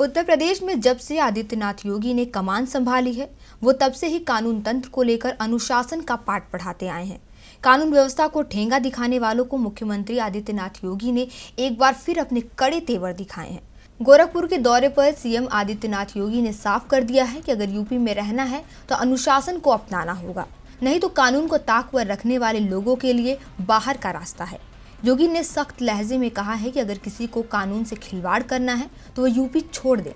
उत्तर प्रदेश में जब से आदित्यनाथ योगी ने कमान संभाली है वो तब से ही कानून तंत्र को लेकर अनुशासन का पाठ पढ़ाते आए हैं कानून व्यवस्था को ठेंगा दिखाने वालों को मुख्यमंत्री आदित्यनाथ योगी ने एक बार फिर अपने कड़े तेवर दिखाए हैं गोरखपुर के दौरे पर सीएम आदित्यनाथ योगी ने साफ कर दिया है कि अगर यूपी में रहना है तो अनुशासन को अपनाना होगा नहीं तो कानून को ताकवर रखने वाले लोगों के लिए बाहर का रास्ता है योगी ने सख्त लहजे में कहा है कि अगर किसी को कानून से खिलवाड़ करना है तो वह यूपी छोड़ दें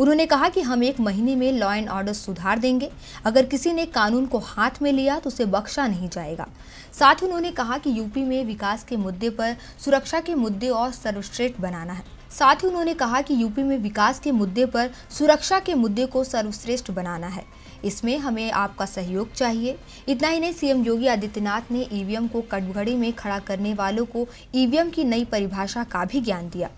उन्होंने कहा कि हम एक महीने में लॉ एंड ऑर्डर सुधार देंगे अगर किसी ने कानून को हाथ में लिया तो उसे बख्शा नहीं जाएगा साथ ही उन्होंने कहा कि यूपी में विकास के मुद्दे पर सुरक्षा के मुद्दे और सर्वश्रेष्ठ बनाना है साथ ही उन्होंने कहा कि यूपी में विकास के मुद्दे पर सुरक्षा के मुद्दे को सर्वश्रेष्ठ बनाना है इसमें हमें आपका सहयोग चाहिए इतना ही नहीं सीएम योगी आदित्यनाथ ने ईवीएम को कटघड़ी में खड़ा करने वालों को ईवीएम की नई परिभाषा का भी ज्ञान दिया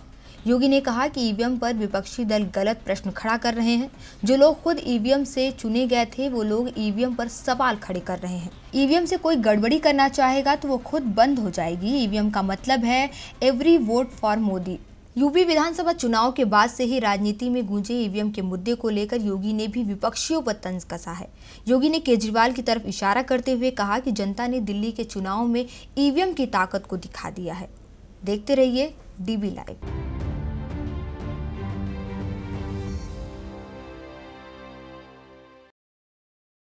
योगी ने कहा कि ईवीएम पर विपक्षी दल गलत प्रश्न खड़ा कर रहे हैं जो लोग खुद ईवीएम से चुने गए थे वो लोग ईवीएम पर सवाल खड़े कर रहे हैं ईवीएम से कोई गड़बड़ी करना चाहेगा तो वो खुद बंद हो जाएगी ईवीएम का मतलब है every vote for Modi UP विधानसभा चुनाव के बाद से ही राजनीति में गूंजे ईवीएम के मुद्दे को लेकर योगी ने भी विपक्षियों पर तंज कसा है योगी ने केजरीवाल की तरफ इशारा करते हुए कहा कि जनता ने दिल्ली के चुनाव में ईवीएम की ताकत को दिखा दिया है देखते रहिए डीबी लाइव